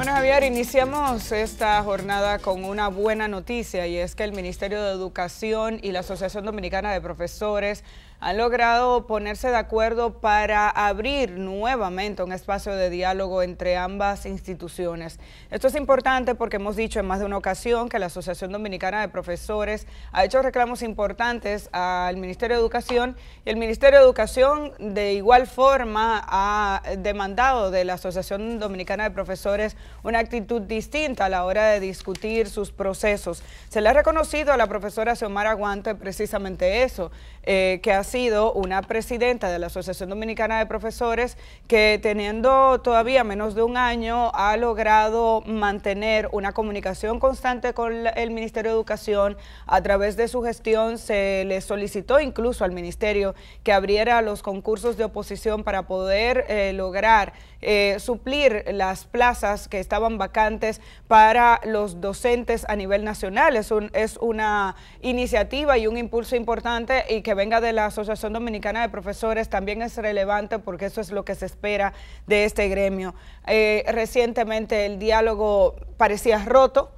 Bueno, Javier, iniciamos esta jornada con una buena noticia y es que el Ministerio de Educación y la Asociación Dominicana de Profesores han logrado ponerse de acuerdo para abrir nuevamente un espacio de diálogo entre ambas instituciones. Esto es importante porque hemos dicho en más de una ocasión que la Asociación Dominicana de Profesores ha hecho reclamos importantes al Ministerio de Educación y el Ministerio de Educación de igual forma ha demandado de la Asociación Dominicana de Profesores una actitud distinta a la hora de discutir sus procesos. Se le ha reconocido a la profesora Xiomara Guante precisamente eso, eh, que ha sido una presidenta de la Asociación Dominicana de Profesores que teniendo todavía menos de un año ha logrado mantener una comunicación constante con el Ministerio de Educación. A través de su gestión se le solicitó incluso al Ministerio que abriera los concursos de oposición para poder eh, lograr eh, suplir las plazas que estaban vacantes para los docentes a nivel nacional. Es, es una iniciativa y un impulso importante y que venga de la Asociación Dominicana de Profesores también es relevante porque eso es lo que se espera de este gremio. Eh, recientemente el diálogo parecía roto.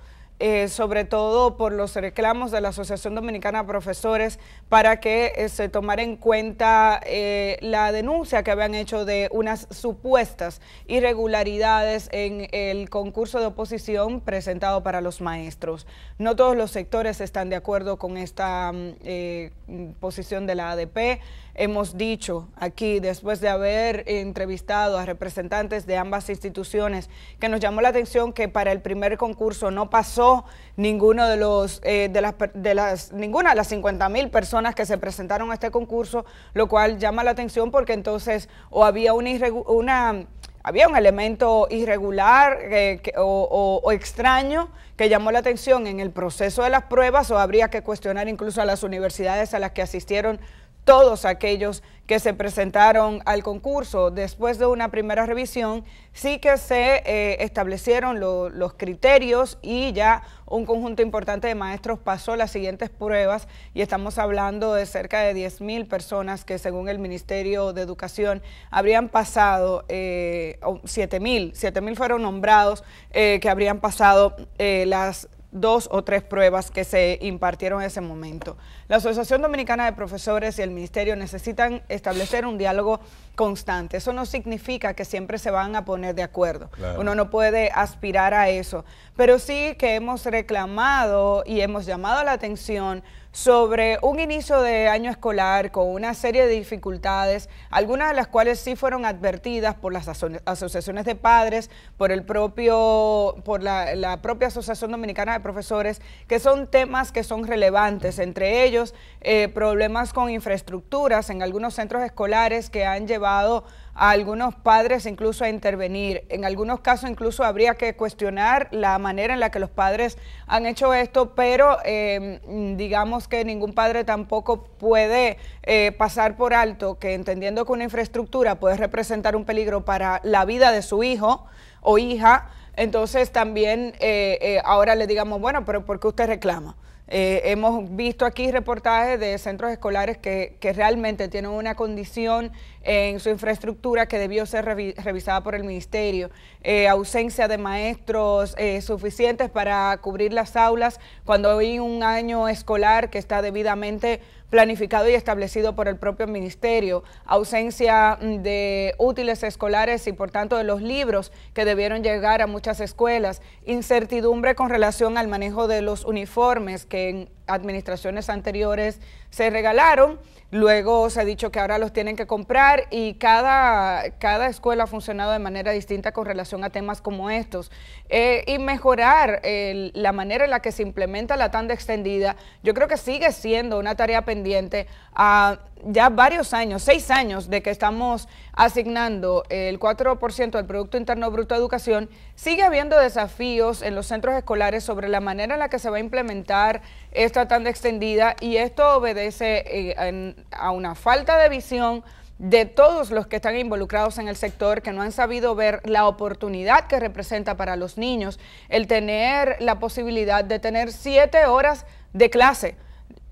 Eh, sobre todo por los reclamos de la Asociación Dominicana de Profesores para que eh, se tomara en cuenta eh, la denuncia que habían hecho de unas supuestas irregularidades en el concurso de oposición presentado para los maestros. No todos los sectores están de acuerdo con esta mm, posición de la ADP hemos dicho aquí, después de haber entrevistado a representantes de ambas instituciones, que nos llamó la atención que para el primer concurso no pasó ninguno de los, eh, de las, ninguna de las 50 mil personas que se presentaron a este concurso, lo cual llama la atención porque entonces o había una, una había un elemento irregular eh, o, extraño que llamó la atención en el proceso de las pruebas o habría que cuestionar incluso a las universidades a las que asistieron todos aquellos que se presentaron al concurso. Después de una primera revisión, sí que se eh, establecieron los criterios y ya un conjunto importante de maestros pasó las siguientes pruebas y estamos hablando de cerca de 10.000 personas que según el Ministerio de Educación habrían pasado, eh, 7.000, mil fueron nombrados eh, que habrían pasado eh, las dos o tres pruebas que se impartieron en ese momento. La Asociación Dominicana de Profesores y el Ministerio necesitan establecer un diálogo constante. Eso no significa que siempre se van a poner de acuerdo. Uno no puede aspirar a eso. Pero sí que hemos reclamado y hemos llamado la atención sobre un inicio de año escolar con una serie de dificultades, algunas de las cuales sí fueron advertidas por las asociaciones de padres, por el propio, por la, propia Asociación Dominicana de Profesores, que son temas que son relevantes, entre ellos eh, problemas con infraestructuras en algunos centros escolares que han llevado a algunos padres incluso a intervenir. En algunos casos incluso habría que cuestionar la manera en la que los padres han hecho esto, pero em, digamos que ningún padre tampoco puede eh, pasar por alto que entendiendo que una infraestructura puede representar un peligro para la vida de su hijo o hija, entonces también eh, eh, ahora le digamos, bueno, pero ¿por qué usted reclama? Eh, hemos visto aquí reportajes de centros escolares que, que, realmente tienen una condición en su infraestructura que debió ser revisada por el ministerio, eh, ausencia de maestros eh, suficientes para cubrir las aulas cuando hay un año escolar que está debidamente planificado y establecido por el propio ministerio, ausencia mm, de útiles escolares y por tanto de los libros que debieron llegar a muchas escuelas, incertidumbre con relación al manejo de los uniformes que en administraciones anteriores se regalaron, luego se ha dicho que ahora los tienen que comprar y cada, cada escuela ha funcionado de manera distinta con relación a temas como estos. Eh, y mejorar la manera en la que se implementa la tanda extendida, yo creo que sigue siendo una tarea pendiente a ya varios años, seis años de que estamos asignando el 4% del Producto Interno Bruto a Educación, sigue habiendo desafíos en los centros escolares sobre la manera en la que se va a implementar esta tanda extendida y esto obedece eh, a una falta de visión de todos los que están involucrados en el sector que no han sabido ver la oportunidad que representa para los niños el tener la posibilidad de tener siete horas de clase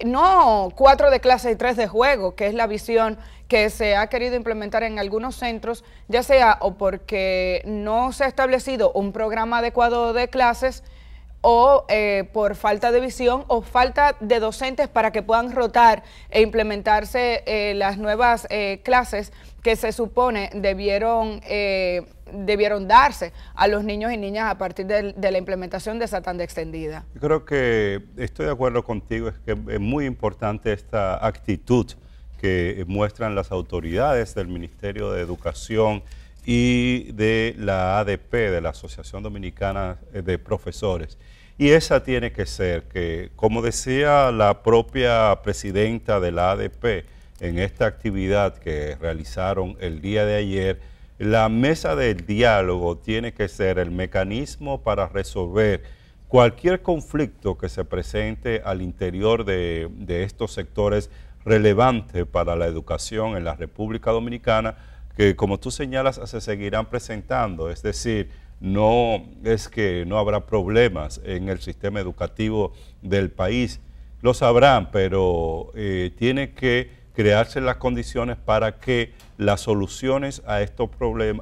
no cuatro de clase y tres de juego, que es la visión que se ha querido implementar en algunos centros, ya sea o porque no se ha establecido un programa adecuado de clases, o eh, por falta de visión o falta de docentes para que puedan rotar e implementarse eh, las nuevas eh, clases que se supone debieron, debieron darse a los niños y niñas a partir de, la implementación de esa tanda extendida. creo que estoy de acuerdo contigo, es que es muy importante esta actitud que muestran las autoridades del Ministerio de Educación y de la ADP, de la Asociación Dominicana eh, de Profesores. Y esa tiene que ser que, como decía la propia presidenta de la ADP en esta actividad que realizaron el día de ayer, la mesa del diálogo tiene que ser el mecanismo para resolver cualquier conflicto que se presente al interior de, de estos sectores relevantes para la educación en la República Dominicana, que como tú señalas se seguirán presentando, es decir, no es que no habrá problemas en el sistema educativo del país, lo sabrán, pero eh, tiene que crearse las condiciones para que las soluciones a estos,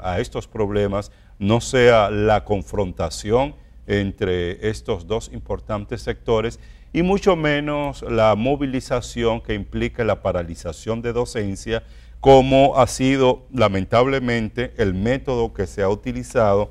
a estos problemas no sea la confrontación entre estos dos importantes sectores y mucho menos la movilización que implica la paralización de docencia como ha sido lamentablemente el método que se ha utilizado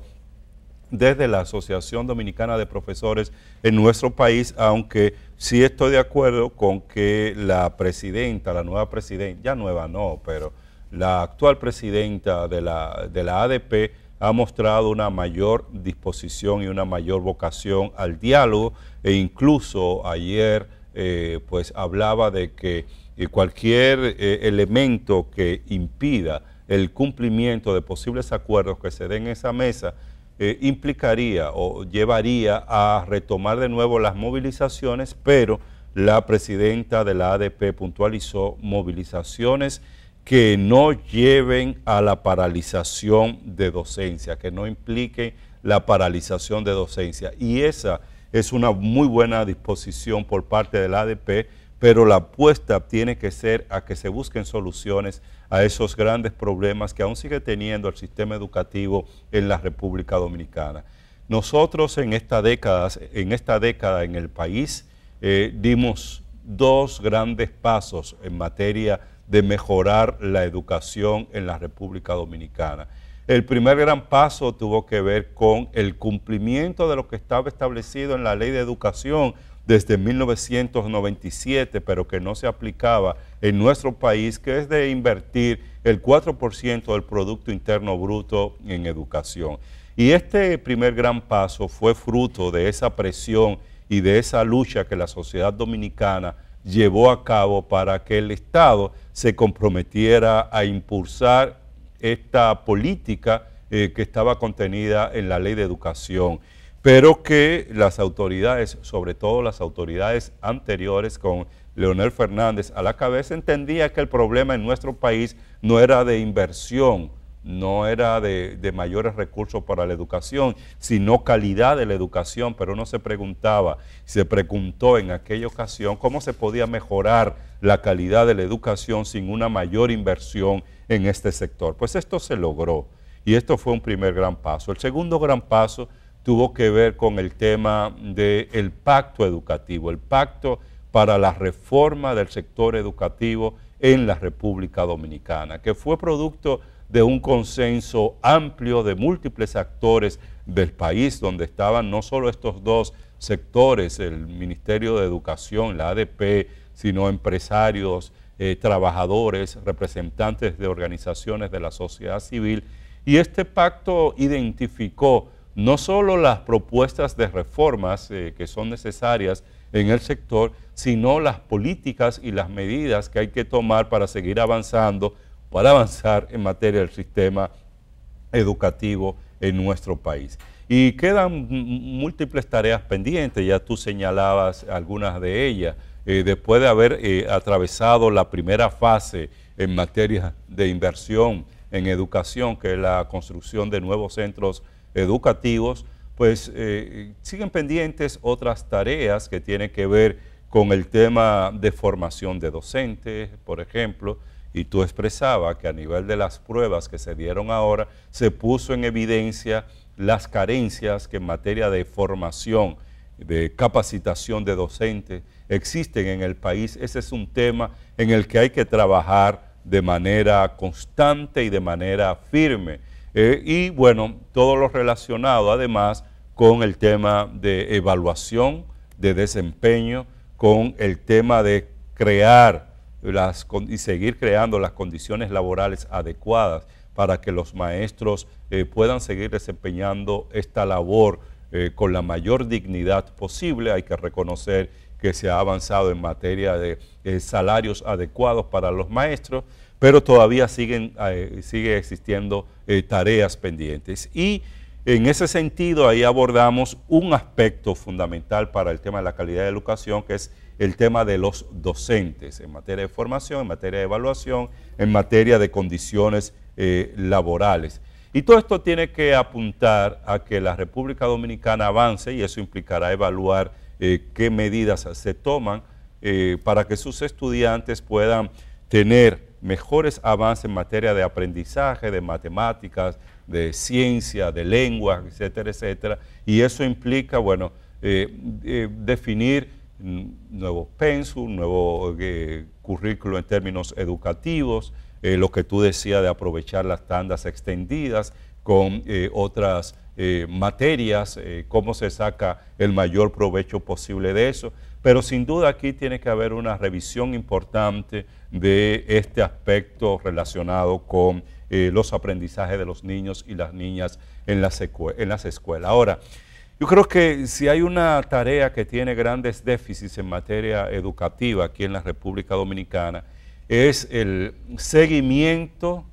desde la Asociación Dominicana de Profesores en nuestro país, aunque sí estoy de acuerdo con que la presidenta, la nueva presidenta, ya nueva no, pero la actual presidenta de la, de ADP ha mostrado una mayor disposición y una mayor vocación al diálogo e incluso ayer eh, pues hablaba de que cualquier eh, elemento que impida el cumplimiento de posibles acuerdos que se den en esa mesa eh, implicaría o llevaría a retomar de nuevo las movilizaciones, pero la presidenta de la ADP puntualizó movilizaciones que no lleven a la paralización de docencia, que no impliquen la paralización de docencia. Y esa es una muy buena disposición por parte de la ADP pero la apuesta tiene que ser a que se busquen soluciones a esos grandes problemas que aún sigue teniendo el sistema educativo en la República Dominicana. Nosotros en esta década en, esta década en el país eh, dimos dos grandes pasos en materia de mejorar la educación en la República Dominicana. El primer gran paso tuvo que ver con el cumplimiento de lo que estaba establecido en la ley de educación desde 1997, pero que no se aplicaba en nuestro país, que es de invertir el 4% del Producto Interno Bruto en educación. Y este primer gran paso fue fruto de esa presión y de esa lucha que la sociedad dominicana llevó a cabo para que el Estado se comprometiera a impulsar esta política eh, que estaba contenida en la ley de educación pero que las autoridades, sobre todo las autoridades anteriores con Leonel Fernández a la cabeza, entendía que el problema en nuestro país no era de inversión, no era de, mayores recursos para la educación, sino calidad de la educación, pero uno se preguntaba, se preguntó en aquella ocasión cómo se podía mejorar la calidad de la educación sin una mayor inversión en este sector. Pues esto se logró y esto fue un primer gran paso. El segundo gran paso tuvo que ver con el tema del pacto educativo, el pacto para la reforma del sector educativo en la República Dominicana, que fue producto de un consenso amplio de múltiples actores del país, donde estaban no solo estos dos sectores, el Ministerio de Educación, la ADP, sino empresarios, eh, trabajadores, representantes de organizaciones de la sociedad civil, y este pacto identificó no solo las propuestas de reformas eh, que son necesarias en el sector, sino las políticas y las medidas que hay que tomar para seguir avanzando, para avanzar en materia del sistema educativo en nuestro país. Y quedan múltiples tareas pendientes, ya tú señalabas algunas de ellas. Eh, después de haber eh, atravesado la primera fase en materia de inversión en educación, que es la construcción de nuevos centros educativos, pues eh, siguen pendientes otras tareas que tienen que ver con el tema de formación de docentes, por ejemplo, y tú expresabas que a nivel de las pruebas que se dieron ahora se puso en evidencia las carencias que en materia de formación, de capacitación de docentes existen en el país. Ese es un tema en el que hay que trabajar de manera constante y de manera firme. Eh, y bueno, todo lo relacionado además con el tema de evaluación, de desempeño, con el tema de crear las, y seguir creando las condiciones laborales adecuadas para que los maestros eh, puedan seguir desempeñando esta labor eh, con la mayor dignidad posible. Hay que reconocer que se ha avanzado en materia de salarios adecuados para los maestros, pero todavía siguen, eh, sigue existiendo eh, tareas pendientes. Y en ese sentido, ahí abordamos un aspecto fundamental para el tema de la calidad de educación, que es el tema de los docentes en materia de formación, en materia de evaluación, en materia de condiciones eh, laborales. Y todo esto tiene que apuntar a que la República Dominicana avance y eso implicará evaluar qué medidas se toman para que sus estudiantes puedan tener mejores avances en materia de aprendizaje, de matemáticas, de ciencia, de lengua, etcétera, etcétera. Y eso implica, bueno, eh, eh, definir nuevos pensum, nuevo eh, currículo en términos educativos, lo que tú decías de aprovechar las tandas extendidas con otras eh, materias, eh, cómo se saca el mayor provecho posible de eso. Pero sin duda aquí tiene que haber una revisión importante de este aspecto relacionado con eh, los aprendizajes de los niños y las niñas en las, en las escuelas. Ahora, yo creo que si hay una tarea que tiene grandes déficits en materia educativa aquí en la República Dominicana, es el seguimiento,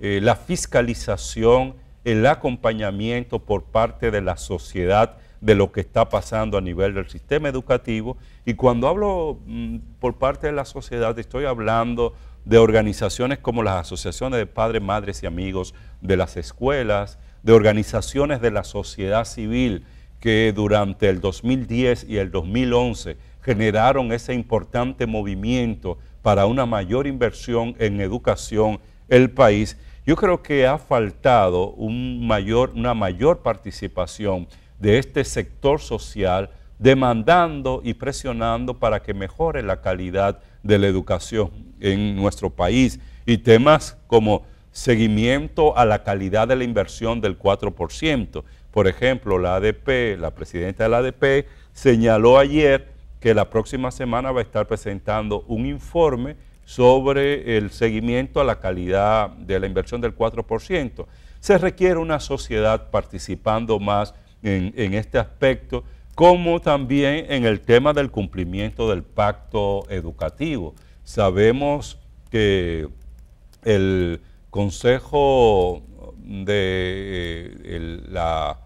la fiscalización el acompañamiento por parte de la sociedad de lo que está pasando a nivel del sistema educativo. Y cuando hablo mm, por parte de la sociedad, estoy hablando de organizaciones como las asociaciones de padres, madres y amigos de las escuelas, de organizaciones de la sociedad civil que durante el 2010 y el 2011 generaron ese importante movimiento para una mayor inversión en educación el país yo creo que ha faltado un mayor, una mayor participación de este sector social demandando y presionando para que mejore la calidad de la educación en nuestro país y temas como seguimiento a la calidad de la inversión del 4%. Por ejemplo, la ADP, la presidenta de la ADP, señaló ayer que la próxima semana va a estar presentando un informe sobre el seguimiento a la calidad de la inversión del 4%. Se requiere una sociedad participando más en, este aspecto, como también en el tema del cumplimiento del pacto educativo. Sabemos que el Consejo de eh, la,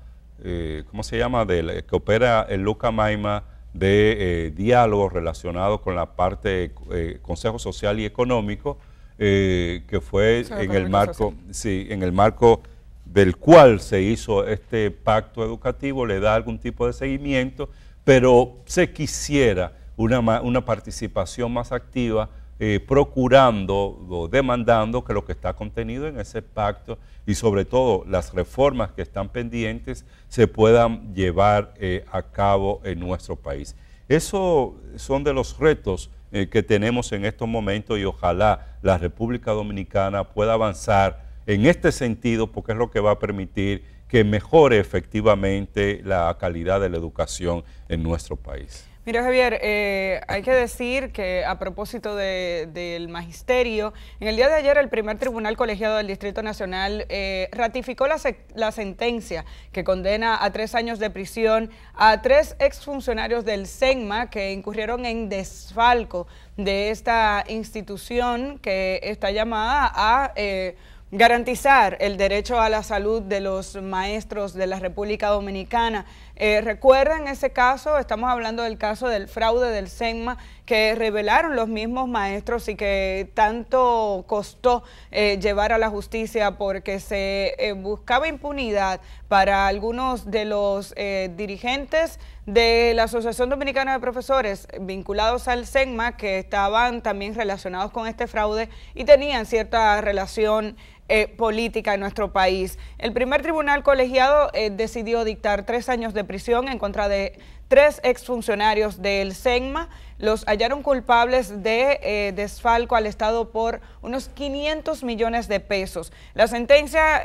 eh, ¿cómo se llama?, que opera el Luca Maima, de eh, diálogo relacionado con la parte eh, Consejo Social y Económico, eh, que fue en el, marco, en el marco del cual se hizo este pacto educativo, le da algún tipo de seguimiento, pero se quisiera una, una participación más activa eh, procurando o demandando que lo que está contenido en ese pacto y sobre todo las reformas que están pendientes se puedan llevar eh, a cabo en nuestro país. Esos son de los retos eh, que tenemos en estos momentos y ojalá la República Dominicana pueda avanzar en este sentido porque es lo que va a permitir que mejore efectivamente la calidad de la educación en nuestro país. Mira, Javier, eh, hay que decir que a propósito del magisterio, en el día de ayer el primer tribunal colegiado del Distrito Nacional eh, ratificó la, sentencia que condena a tres años de prisión a tres exfuncionarios del SENMA que incurrieron en desfalco de esta institución que está llamada a... Eh, garantizar el derecho a la salud de los maestros de la República Dominicana. Eh, recuerden ese caso, estamos hablando del caso del fraude del SEMA que revelaron los mismos maestros y que tanto costó eh, llevar a la justicia porque se eh, buscaba impunidad para algunos de los eh, dirigentes de la Asociación Dominicana de Profesores vinculados al SEGMA que estaban también relacionados con este fraude y tenían cierta relación eh, política en nuestro país. El primer tribunal colegiado eh, decidió dictar tres años de prisión en contra de tres exfuncionarios del SEGMA. Los hallaron culpables de eh, desfalco al Estado por unos 500 millones de pesos. La sentencia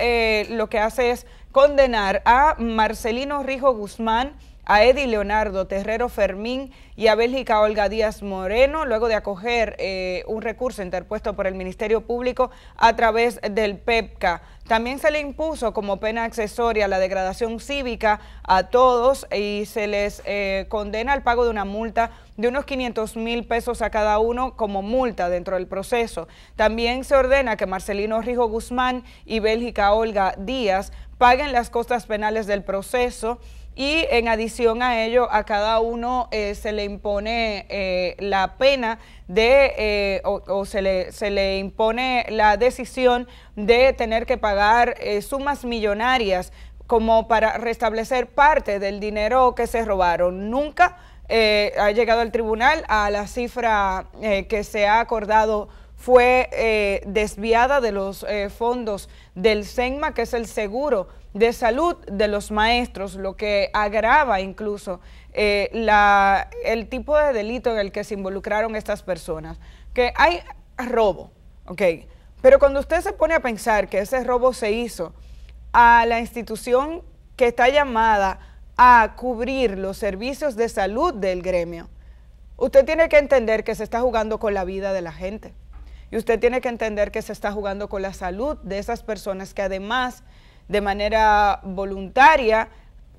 lo que hace es condenar a Marcelino Rijo Guzmán, a Eddy Leonardo Terrero Fermín y a Bélgica Olga Díaz Moreno, luego de acoger eh, un recurso interpuesto por el Ministerio Público a través del PEPCA. También se le impuso como pena accesoria la degradación cívica a todos y se les eh, condena al pago de una multa de unos 500 mil pesos a cada uno como multa dentro del proceso. También se ordena que Marcelino Rijo Guzmán y Bélgica Olga Díaz paguen las costas penales del proceso y en adición a ello a cada uno eh, se le impone eh, la pena de eh, o, se, le, se le impone la decisión de tener que pagar sumas millonarias como para restablecer parte del dinero que se robaron. Nunca ha llegado al tribunal a la cifra que se ha acordado fue eh, desviada de los eh, fondos del SENMA, que es el seguro de salud de los maestros, lo que agrava incluso eh, el tipo de delito en el que se involucraron estas personas. Que hay robo, ¿ok? Pero cuando usted se pone a pensar que ese robo se hizo a la institución que está llamada a cubrir los servicios de salud del gremio, usted tiene que entender que se está jugando con la vida de la gente. Y usted tiene que entender que se está jugando con la salud de esas personas que además, de manera voluntaria,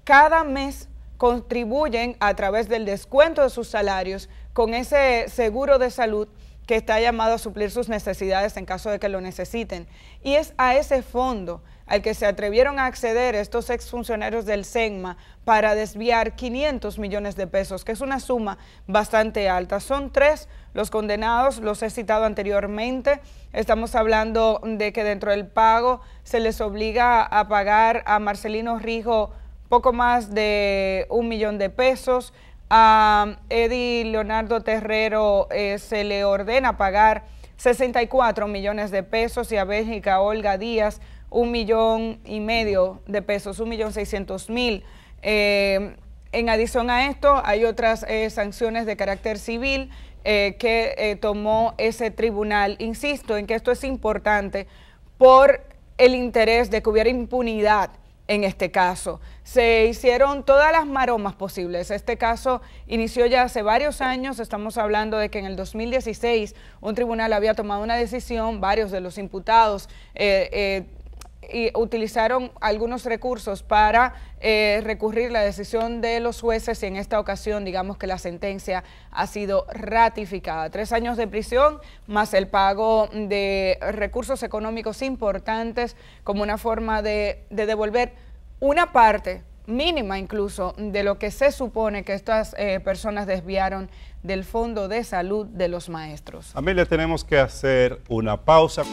cada mes contribuyen a través del descuento de sus salarios con ese seguro de salud que está llamado a suplir sus necesidades en caso de que lo necesiten. Y es a ese fondo al que se atrevieron a acceder estos exfuncionarios del SEGMA para desviar 500 millones de pesos, que es una suma bastante alta. Son tres los condenados, los he citado anteriormente. Estamos hablando de que dentro del pago se les obliga a pagar a Marcelino Rijo poco más de un millón de pesos. A Eddie Leonardo Terrero eh, se le ordena pagar 64 millones de pesos y a Bélgica Olga Díaz un millón y medio de pesos, un millón seiscientos mil. Eh, en adición a esto, hay otras eh, sanciones de carácter civil eh, que tomó ese tribunal. Insisto en que esto es importante por el interés de que hubiera impunidad en este caso. Se hicieron todas las maromas posibles. Este caso inició ya hace varios años. Estamos hablando de que en el 2016 un tribunal había tomado una decisión, varios de los imputados eh, y utilizaron algunos recursos para eh, recurrir la decisión de los jueces y en esta ocasión digamos que la sentencia ha sido ratificada. Tres años de prisión más el pago de recursos económicos importantes como una forma de, devolver una parte mínima incluso de lo que se supone que estas eh, personas desviaron del Fondo de Salud de los Maestros. A mí le tenemos que hacer una pausa.